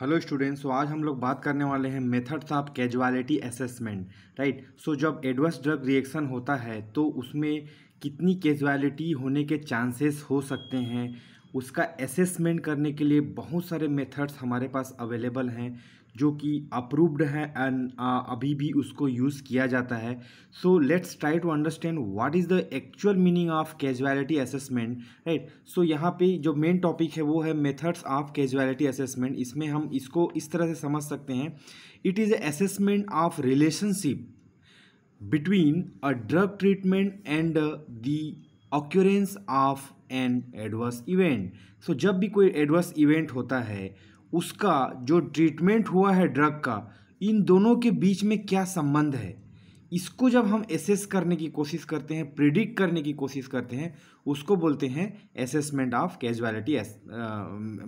Hello students तो आज हम लोग बात करने वाले हैं methods of causality assessment right so जब एडवर्स ड्रग रिएक्शन होता है तो उसमें कितनी कैजुअलिटी होने के चांसेस हो सकते हैं उसका असेसमेंट करने के लिए बहुत सारे मेथड्स हमारे पास अवेलेबल हैं जो कि अप्रूव्ड है एंड अभी भी उसको यूज़ किया जाता है so let's try to understand what is the actual meaning of causality assessment right so यहाँ पे जो मेन टॉपिक है वो है मेथड्स ऑफ कैजुअलिटी असेसमेंट इसमें हम इसको इस तरह से समझ सकते हैं it is assessment of relationship between a drug treatment and the occurrence of an adverse event so जब भी कोई एडवर्स इवेंट होता है उसका जो ट्रीटमेंट हुआ है ड्रग का इन दोनों के बीच में क्या संबंध है इसको जब हम एसेस करने की कोशिश करते हैं प्रिडिक्ट करने की कोशिश करते हैं उसको बोलते हैं assessment of causality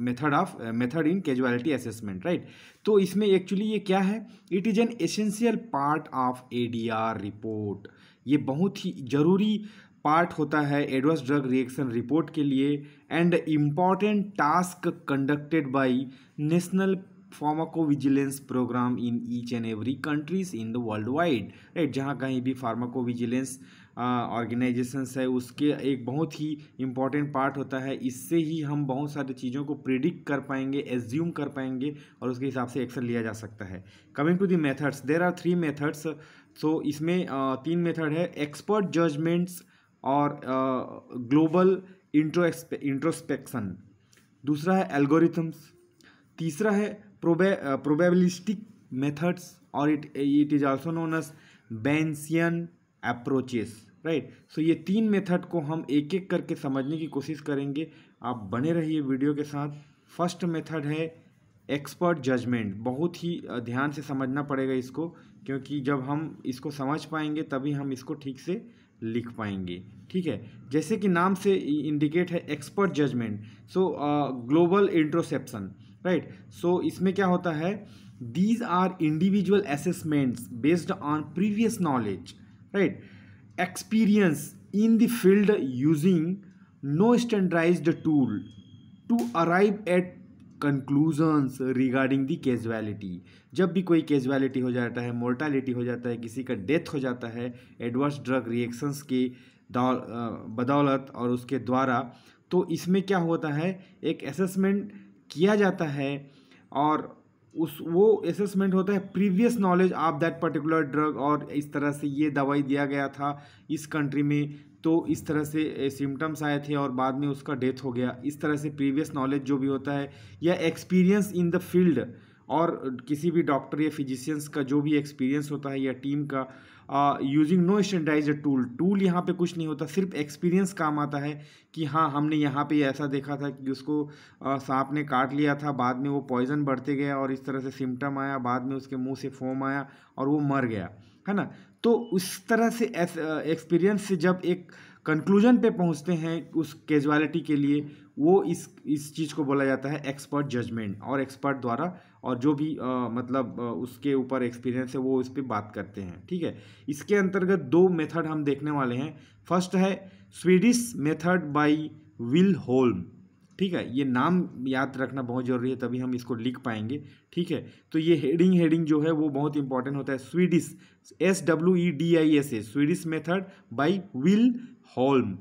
method of method in causality assessment right तो इसमें एक्चुअली ये क्या है it is an essential part of ADR report ये बहुत ही ज़रूरी पार्ट होता है एडवर्स ड्रग रिएक्शन रिपोर्ट के लिए and important task conducted by national pharmacovigilance program in each and every countries in the world wide right जहाँ कहीं भी फार्माकोविजिलेंस ऑर्गेनाइजेशंस है उसके एक बहुत ही इम्पॉर्टेंट पार्ट होता है इससे ही हम बहुत सारी चीज़ों को प्रिडिक्ट कर पाएंगे एज्यूम कर पाएंगे और उसके हिसाब से एक्शन लिया जा सकता है coming to the methods there are three methods so इसमें तीन मेथड है एक्सपर्ट जजमेंट्स और ग्लोबल इंट्रो इंट्रोस्पेक्शन दूसरा है एल्गोरिथम्स तीसरा है प्रोबे प्रोबेबलिस्टिक मेथड्स और it it is also known as Bayesian approaches right so ये तीन मेथड को हम एक एक करके समझने की कोशिश करेंगे आप बने रहिए वीडियो के साथ फर्स्ट मेथड है एक्सपर्ट जजमेंट बहुत ही ध्यान से समझना पड़ेगा इसको क्योंकि जब हम इसको समझ पाएंगे तभी हम इसको ठीक से लिख पाएंगे ठीक है जैसे कि नाम से इंडिकेट है expert judgement so global introspection right so इसमें क्या होता है these are individual assessments based on previous knowledge right experience in the field using no standardized tool to arrive at conclusions regarding the causality जब भी कोई casualty हो जाता है मोर्टालिटी हो जाता है किसी का डेथ हो जाता है एडवर्स ड्रग रिएक्शंस के बदौलत और उसके द्वारा तो इसमें क्या होता है एक असेसमेंट किया जाता है और उस वो असेसमेंट होता है previous knowledge of that particular drug और इस तरह से ये दवाई दिया गया था इस कंट्री में तो इस तरह से सिम्टम्स आए थे और बाद में उसका डेथ हो गया इस तरह से प्रीवियस नॉलेज जो भी होता है या एक्सपीरियंस इन द फील्ड और किसी भी डॉक्टर या फिजिशियंस का जो भी एक्सपीरियंस होता है या टीम का using no standardize tool tool यहाँ पे कुछ नहीं होता सिर्फ एक्सपीरियंस काम आता है कि हाँ हमने यहाँ पे ऐसा देखा था कि उसको uh, सांप ने काट लिया था बाद में वो पॉइजन बढ़ते गया और इस तरह से सिम्टम आया बाद में उसके मुंह से फोम आया और वो मर गया है ना तो उस तरह से एक्सपीरियंस uh, से जब एक कंक्लूजन पे पहुँचते हैं उस कैजुअलिटी के लिए वो इस इस चीज़ को बोला जाता है एक्सपर्ट जजमेंट और एक्सपर्ट द्वारा और जो भी आ, मतलब आ, उसके ऊपर एक्सपीरियंस है वो इस पर बात करते हैं ठीक है इसके अंतर्गत दो मेथड हम देखने वाले हैं फर्स्ट है Swedish method by Wilholm ठीक है ये नाम याद रखना बहुत ज़रूरी है तभी हम इसको लिख पाएंगे ठीक है तो ये हेडिंग हेडिंग जो है वो बहुत इंपॉर्टेंट होता है Swedish S W E D I S A Swedish method by Wilholm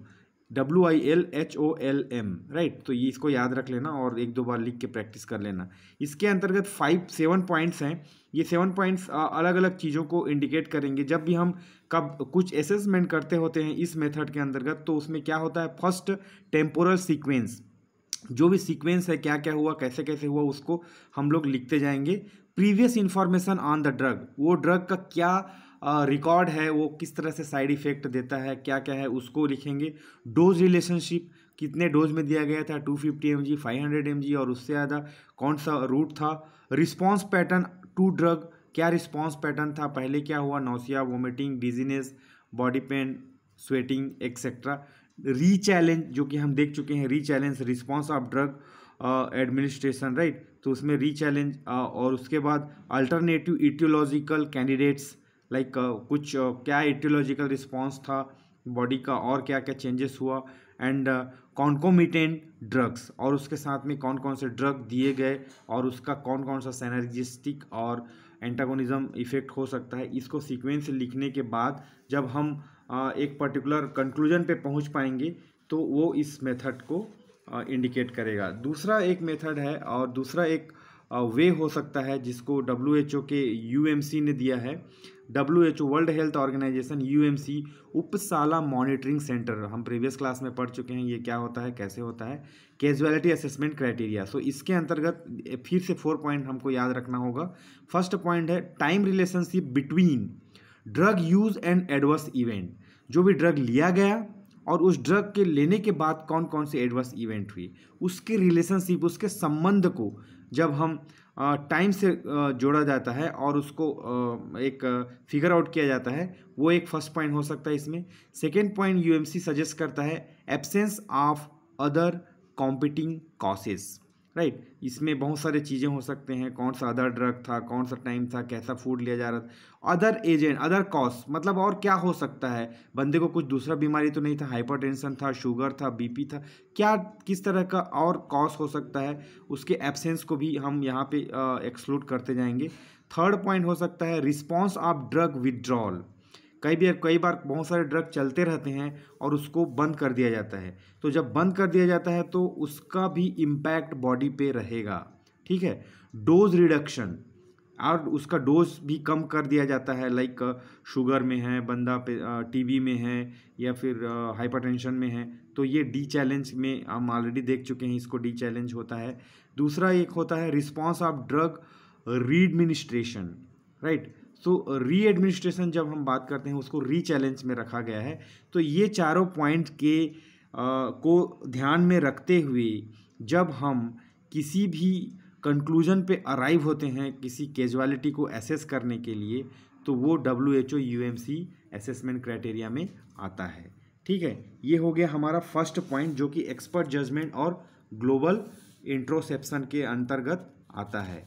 W I L H O L M right तो ये इसको याद रख लेना और एक दो बार लिख के प्रैक्टिस कर लेना इसके अंतर्गत फाइव सेवन पॉइंट्स हैं ये सेवन पॉइंट्स अलग अलग चीज़ों को इंडिकेट करेंगे जब भी हम कब कुछ असेसमेंट करते होते हैं इस मेथड के अंतर्गत तो उसमें क्या होता है फर्स्ट टेम्पोरल सीक्वेंस जो भी सीक्वेंस है क्या क्या हुआ कैसे कैसे हुआ उसको हम लोग लिखते जाएंगे previous information on the drug वो ड्रग का क्या रिकॉर्ड है वो किस तरह से साइड इफ़ेक्ट देता है क्या क्या है उसको लिखेंगे डोज रिलेशनशिप कितने डोज में दिया गया था 250 फिफ्टी एम जी फाइव और उससे ज़्यादा कौन सा रूट था रिस्पॉन्स पैटर्न टू ड्रग क्या रिस्पॉन्स पैटर्न था पहले क्या हुआ nausea vomiting dizziness body pain sweating etcetera rechallenge जो कि हम देख चुके हैं rechallenge response of drug administration right तो उसमें री चैलेंज और उसके बाद alternative etiological candidates like uh, कुछ uh, क्या एटियोलॉजिकल रिस्पॉन्स था बॉडी का और क्या क्या चेंजेस हुआ एंड कॉन्कोमिटेंट ड्रग्स और उसके साथ में कौन कौन से ड्रग दिए गए और उसका कौन कौन सा सैनर्जिस्टिक और एंटागोनिज्म इफेक्ट हो सकता है इसको सीक्वेंस लिखने के बाद जब हम uh, एक पर्टिकुलर कंक्लूजन पे पहुंच पाएंगे तो वो इस मेथड को इंडिकेट करेगा दूसरा एक मेथड है और दूसरा एक वे हो सकता है जिसको डब्ल्यू एच ओ के यू एम सी ने दिया है W H O world health organization U M C Uppsala monitoring centre हम प्रीवियस क्लास में पढ़ चुके हैं ये क्या होता है कैसे होता है कैजुअलिटी असेसमेंट क्राइटेरिया सो इसके अंतर्गत फिर से फोर पॉइंट हमको याद रखना होगा फर्स्ट पॉइंट है time relationship between drug use and adverse event जो भी ड्रग लिया गया और उस ड्रग के लेने के बाद कौन कौन से एडवर्स इवेंट हुई उसके रिलेशनशिप उसके संबंध को जब हम टाइम से जोड़ा जाता है और उसको एक फिगर आउट किया जाता है वो एक फर्स्ट पॉइंट हो सकता है इसमें सेकेंड पॉइंट यूएमसी सजेस्ट करता है absence of other competing causes right इसमें बहुत सारे चीज़ें हो सकते हैं कौन सा अदर ड्रग था कौन सा टाइम था कैसा फूड लिया जा रहा था अदर एजेंट अदर कॉज मतलब और क्या हो सकता है बंदे को कुछ दूसरा बीमारी तो नहीं था हाइपरटेंशन था शुगर था बीपी था क्या किस तरह का और कॉज हो सकता है उसके एब्सेंस को भी हम यहाँ पर एक्सक्लूड करते जाएंगे थर्ड पॉइंट हो सकता है रिस्पॉन्स ऑफ ड्रग विदड्रॉल कई बार कई बार बहुत सारे ड्रग चलते रहते हैं और उसको बंद कर दिया जाता है तो जब बंद कर दिया जाता है तो उसका भी इम्पैक्ट बॉडी पे रहेगा ठीक है डोज रिडक्शन और उसका डोज भी कम कर दिया जाता है लाइक शुगर में है बंदा पे टीबी में है या फिर हाइपरटेंशन में है तो ये डी चैलेंज में हम ऑलरेडी देख चुके हैं इसको डी चैलेंज होता है दूसरा एक होता है response of drug readministration right so readministration जब हम बात करते हैं उसको री चैलेंज में रखा गया है तो ये चारों पॉइंट के आ, को ध्यान में रखते हुए जब हम किसी भी कंक्लूजन पे अराइव होते हैं किसी कैजुअलिटी को एसेस करने के लिए तो वो W H O U M C assessment criteria में आता है ठीक है ये हो गया हमारा फर्स्ट पॉइंट जो कि एक्सपर्ट जजमेंट और ग्लोबल इंट्रोसेप्शन के अंतर्गत आता है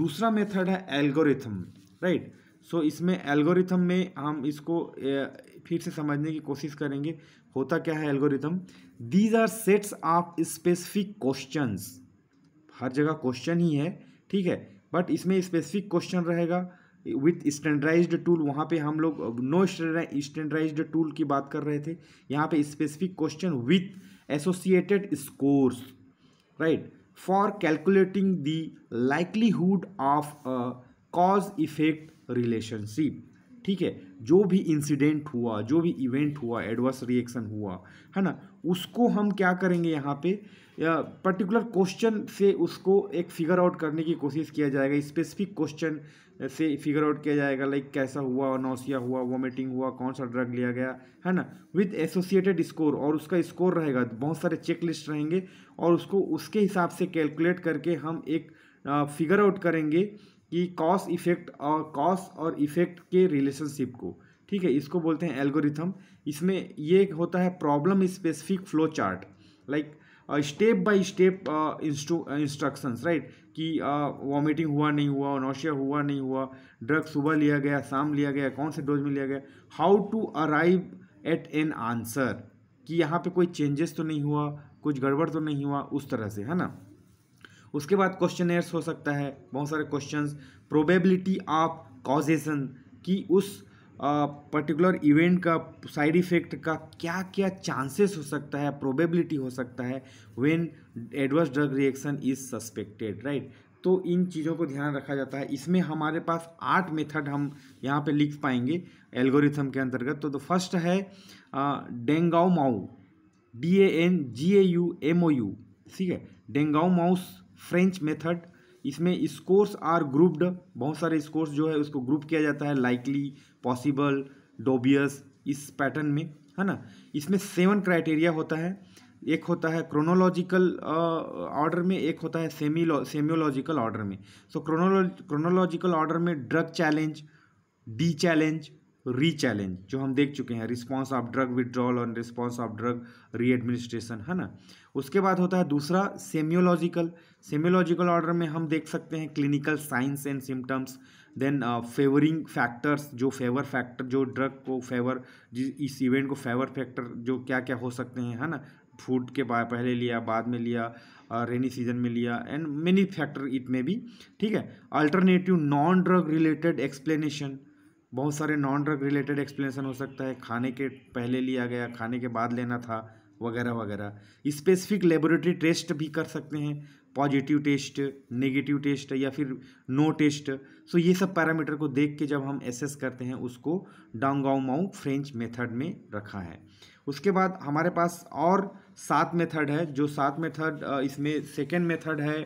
दूसरा मेथड है algorithm right right? So so, इसमें एल्गोरिथम में हम इसको फिर से समझने की कोशिश करेंगे होता क्या है algorithm these are sets of specific questions हर जगह क्वेश्चन ही है ठीक है बट इसमें स्पेसिफिक क्वेश्चन रहेगा विथ स्टैंडर्डाइज्ड टूल वहाँ पे हम लोग नो स्टैंडर्डाइज्ड टूल की बात कर रहे थे यहाँ पे specific question with associated scores right for calculating the likelihood of cause effect relationship ठीक है जो भी इंसिडेंट हुआ जो भी इवेंट हुआ एडवर्स रिएक्शन हुआ है ना उसको हम क्या करेंगे यहाँ पे पर्टिकुलर क्वेश्चन से उसको एक फिगर आउट करने की कोशिश किया जाएगा स्पेसिफिक क्वेश्चन से फिगर आउट किया जाएगा लाइक कैसा हुआ नौसिया हुआ वॉमिटिंग हुआ कौन सा ड्रग लिया गया है ना विथ एसोसिएटेड स्कोर और उसका स्कोर रहेगा बहुत सारे चेक लिस्ट रहेंगे और उसको उसके हिसाब से कैलकुलेट करके हम एक फिगर आउट करेंगे कि कॉस इफेक्ट और कॉस और इफेक्ट के रिलेशनशिप को ठीक है इसको बोलते हैं एल्गोरिथम इसमें ये होता है problem specific flow chart like step by step instructions right कि वॉमिटिंग uh, हुआ नहीं हुआ नोशिया हुआ नहीं हुआ ड्रग सुबह लिया गया शाम लिया गया कौन से डोज में लिया गया how to arrive at an answer कि यहाँ पे कोई चेंजेस तो नहीं हुआ कुछ गड़बड़ तो नहीं हुआ उस तरह से है ना उसके बाद क्वेश्चन हो सकता है बहुत सारे क्वेश्चन प्रोबेबिलिटी ऑफ कॉजेसन कि उस पर्टिकुलर uh, इवेंट का साइड इफेक्ट का क्या क्या चांसेस हो सकता है प्रोबेबिलिटी हो सकता है when adverse drug reaction is suspected right तो इन चीज़ों को ध्यान रखा जाता है इसमें हमारे पास आठ मेथड हम यहाँ पे लिख पाएंगे एल्गोरिथम के अंतर्गत तो, तो फर्स्ट है Dangoumau D A N G A U M O U ठीक है डेंगाउ माउस फ्रेंच मेथड इसमें स्कोर्स आर ग्रुप्ड बहुत सारे स्कोर्स जो है उसको ग्रुप किया जाता है लाइकली पॉसिबल डोबियस इस पैटर्न में है ना इसमें सेवन क्राइटेरिया होता है एक होता है क्रोनोलॉजिकल ऑर्डर में एक होता है सेमी सेमियोलॉजिकल ऑर्डर में सो क्रोनोलॉज क्रोनोलॉजिकल ऑर्डर में drug challenge dechallenge rechallenge जो हम देख चुके हैं रिस्पांस ऑफ ड्रग विड्रॉल और रिस्पांस ऑफ ड्रग रीएडमिनिस्ट्रेशन है ना उसके बाद होता है दूसरा सेम्योलॉजिकल सेम्योलॉजिकल ऑर्डर में हम देख सकते हैं clinical signs and symptoms then favouring factors जो फेवर फैक्टर जो ड्रग को फेवर इस इवेंट को फेवर फैक्टर जो क्या क्या हो सकते हैं है ना फूड के पहले लिया बाद में लिया रेनी uh, सीजन में लिया एंड मेनी फैक्टर इट में भी ठीक है alternative non drug related explanation बहुत सारे नॉन ड्रग रिलेटेड एक्सप्लेनेशन हो सकता है खाने के पहले लिया गया खाने के बाद लेना था वगैरह वगैरह स्पेसिफिक लेबोरेटरी टेस्ट भी कर सकते हैं पॉजिटिव टेस्ट नेगेटिव टेस्ट या फिर नो टेस्ट सो ये सब पैरामीटर को देख के जब हम एसेस करते हैं उसको डांगाउ माउ फ्रेंच मेथड में रखा है उसके बाद हमारे पास और सात मेथड है जो सात मेथड इसमें सेकेंड मेथड है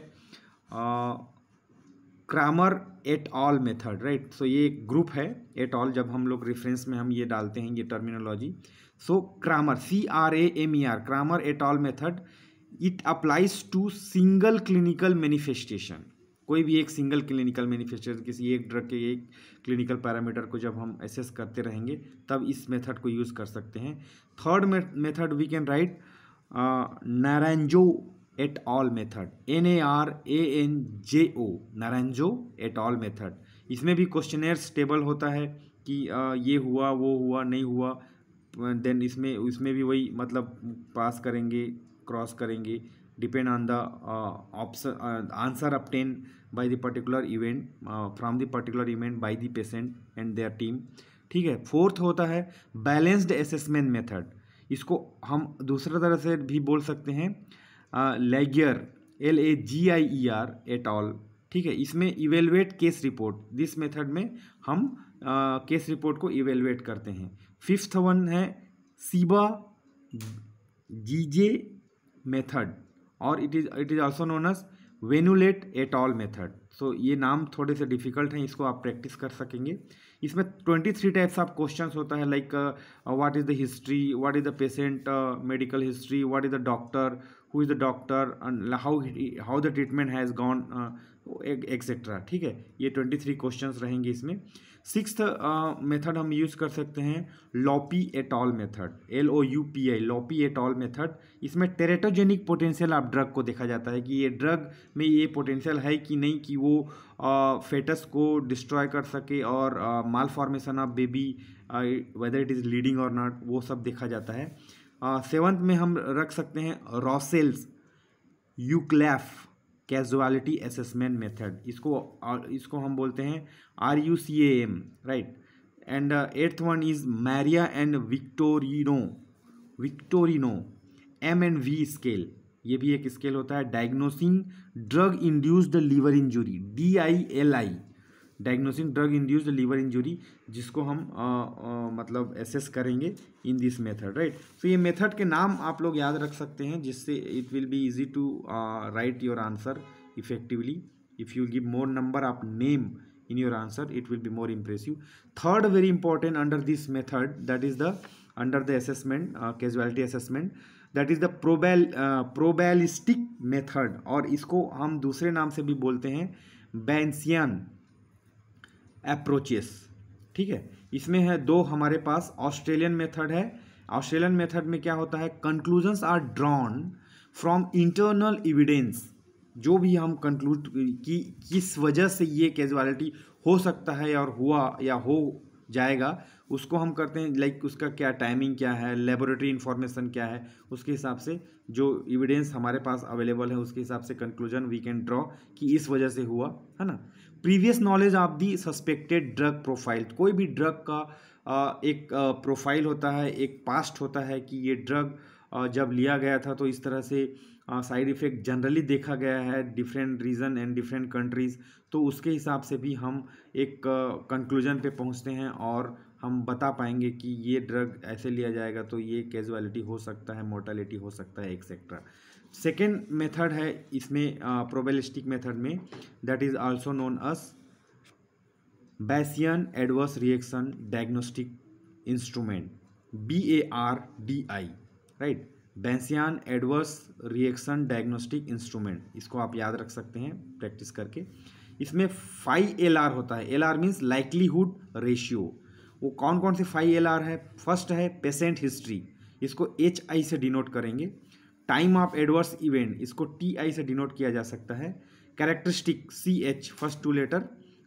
Kramer et al method right so ये एक ग्रुप है एट ऑल जब हम लोग रेफरेंस में हम ये डालते हैं ये terminology so Kramer C R A M E R Kramer et al method it applies to single clinical manifestation कोई भी एक सिंगल क्लिनिकल मैनिफेस्टेशन किसी एक ड्रग के एक क्लिनिकल पैरामीटर को जब हम एसेस करते रहेंगे तब इस मेथड को यूज़ कर सकते हैं third method we can right Naranjo et al method N A R A N J O Naranjo et al method इसमें भी क्वेश्चनर्स टेबल होता है कि ये हुआ वो हुआ नहीं हुआ देन इसमें इसमें भी वही मतलब पास करेंगे क्रॉस करेंगे depend on the option answer obtained by the particular event from the particular event by the patient and their team ठीक है फोर्थ होता है बैलेंस्ड असेसमेंट मेथड इसको हम दूसरे तरह से भी बोल सकते हैं Lagier L A G I E R et al ठीक है इसमें evaluate case report this method में हम केस केस रिपोर्ट को इवेलुएट करते हैं फिफ्थ वन है सीबा जी जे मेथड और it is it is also known as Venulet et al method so ये नाम थोड़े से डिफिकल्ट हैं इसको आप प्रैक्टिस कर सकेंगे इसमें twenty three types of question होता है like what is the history what is the patient medical history what is the doctor who is the doctor how how the treatment has gone etcetera ठीक है ये twenty three question रहेंगे इसमें six method uh, हम use कर सकते हैं Loupi et al method L O U P I Loupi et al method इसमें टेरेटोजेनिक पोटेंशियल आप ड्रग को देखा जाता है कि ये ड्रग में ये पोटेंशियल है कि नहीं कि वो फेटस uh, फेटस को डिस्ट्रॉय कर सके और malformation of baby whether it is leading or not वो सब देखा जाता है सेवंथ में हम रख सकते हैं Roussel's Uclaf causality assessment method इसको इसको हम बोलते हैं R U C M right and eighth one is Maria and Victorino Victorino M and V scale ये भी एक स्केल होता है diagnosing drug induced liver injury D I L I diagnosing drug induced liver injury जिसको हम आ, आ, मतलब assess करेंगे in this method right तो ये मेथड के नाम आप लोग याद रख सकते हैं जिससे it will be easy to write your answer effectively if you give more number of name in your answer it will be more impressive third very important under this method that is the under the assessment causality assessment that is the probabil probabilistic method और इसको हम दूसरे नाम से भी बोलते हैं बैंसियन approaches ठीक है इसमें है दो हमारे पास ऑस्ट्रेलियन मेथड है ऑस्ट्रेलियन मेथड में क्या होता है conclusions are drawn from internal evidence जो भी हम कंक्लूड कि किस वजह से ये कैजुअलिटी हो सकता है और हुआ या हो जाएगा उसको हम करते हैं लाइक उसका क्या टाइमिंग क्या है लेबोरेटरी इन्फॉर्मेशन क्या है उसके हिसाब से जो एविडेंस हमारे पास अवेलेबल है उसके हिसाब से कंक्लूजन वी कैन ड्रॉ कि इस वजह से हुआ है ना previous knowledge of the suspected drug profile कोई भी ड्रग का एक प्रोफाइल होता है एक पास्ट होता है कि ये ड्रग जब लिया गया था तो इस तरह से साइड इफ़ेक्ट जनरली देखा गया है different region and different countries तो उसके हिसाब से भी हम एक कंक्लूजन पे पहुंचते हैं और हम बता पाएंगे कि ये ड्रग ऐसे लिया जाएगा तो ये कैजुअलिटी हो सकता है मोर्टालिटी हो सकता है एक्सेट्रा सेकेंड मेथड है इसमें प्रोबेलिस्टिक मेथड में that is also known as Bayesian adverse reaction diagnostic instrument B A R D I right Bayesian adverse reaction diagnostic instrument इसको आप याद रख सकते हैं प्रैक्टिस करके इसमें फाइव एल आर होता है L R means likelihood ratio वो कौन कौन से फाइव एल आर है फर्स्ट है पेशेंट हिस्ट्री इसको एच आई से डिनोट करेंगे टाइम ऑफ एडवर्स इवेंट इसको टी आई से डिनोट किया जा सकता है characteristic C H first two letter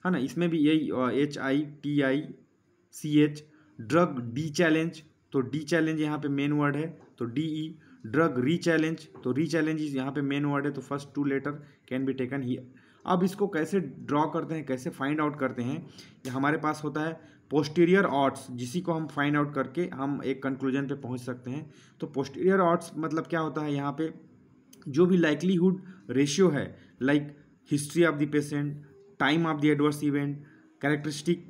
है ना इसमें भी यही H I T I C H drug dechallenge तो डी चैलेंज यहाँ पे मेन वर्ड है तो D E e, drug rechallenge तो री चैलेंज यहाँ पे मेन वर्ड है तो first two letter can be taken ही अब इसको कैसे ड्रॉ करते हैं कैसे फाइंड आउट करते हैं ये हमारे पास होता है पोस्टीरियर ऑर्ट्स जिसी को हम फाइंड आउट करके हम एक कंक्लूजन पे पहुंच सकते हैं तो पोस्टीरियर ऑर्ट्स मतलब क्या होता है यहाँ पे जो भी लाइकलीहुड रेशियो है like history of the patient time of the adverse event characteristic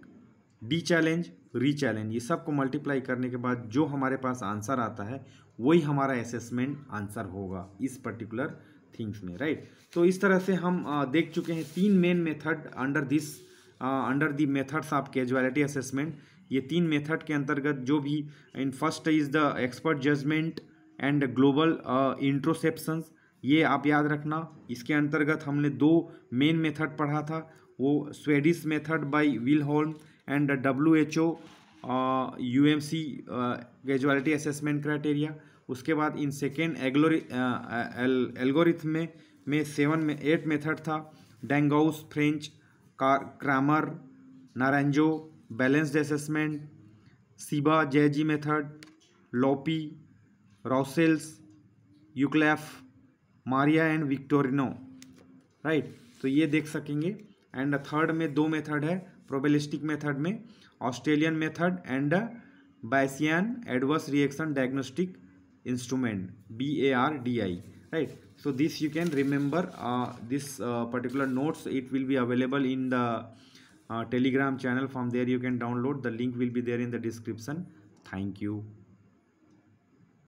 dechallenge rechallenge ये सब को मल्टीप्लाई करने के बाद जो हमारे पास आंसर आता है वही हमारा असेसमेंट आंसर होगा इस पर्टिकुलर थिंग्स में राइट तो इस तरह से हम देख चुके हैं तीन main method under this under the methods of causality assessment ये तीन मेथड के अंतर्गत जो भी इन first is the expert judgement and global introspections ये आप याद रखना इसके अंतर्गत हमने दो मेन मेथड पढ़ा था वो Swedish method by Wiholm and W H O U M C causality assessment criteria उसके बाद इन सेकेंड एल्गोरिथम में में सेवन में एट मेथड था Dangoumau's French Kramer Naranjo balanced assessment Ciba G method Loupi Roussel's Uclaf Maria and Victorino right तो ये देख सकेंगे एंड थर्ड में दो मेथड है प्रोबेलिस्टिक मेथड में Australian method and Bayesian adverse reaction diagnostic instrument B A R D I right so this you can remember uh, this uh, particular notes it will be available in the uh, telegram channel from there you can download the link will be there in the description thank you